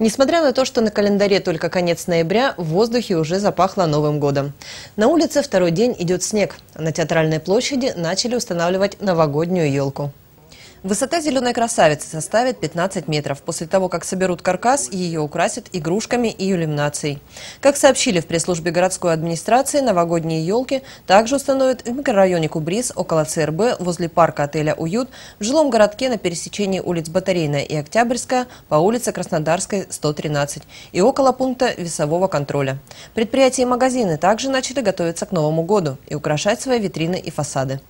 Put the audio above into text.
Несмотря на то, что на календаре только конец ноября, в воздухе уже запахло Новым годом. На улице второй день идет снег. На театральной площади начали устанавливать новогоднюю елку. Высота зеленой красавицы составит 15 метров. После того, как соберут каркас, ее украсят игрушками и иллюминацией. Как сообщили в пресс-службе городской администрации, новогодние елки также установят в микрорайоне Кубрис около ЦРБ возле парка отеля «Уют» в жилом городке на пересечении улиц Батарейная и Октябрьская по улице Краснодарской, 113 и около пункта весового контроля. Предприятия и магазины также начали готовиться к Новому году и украшать свои витрины и фасады.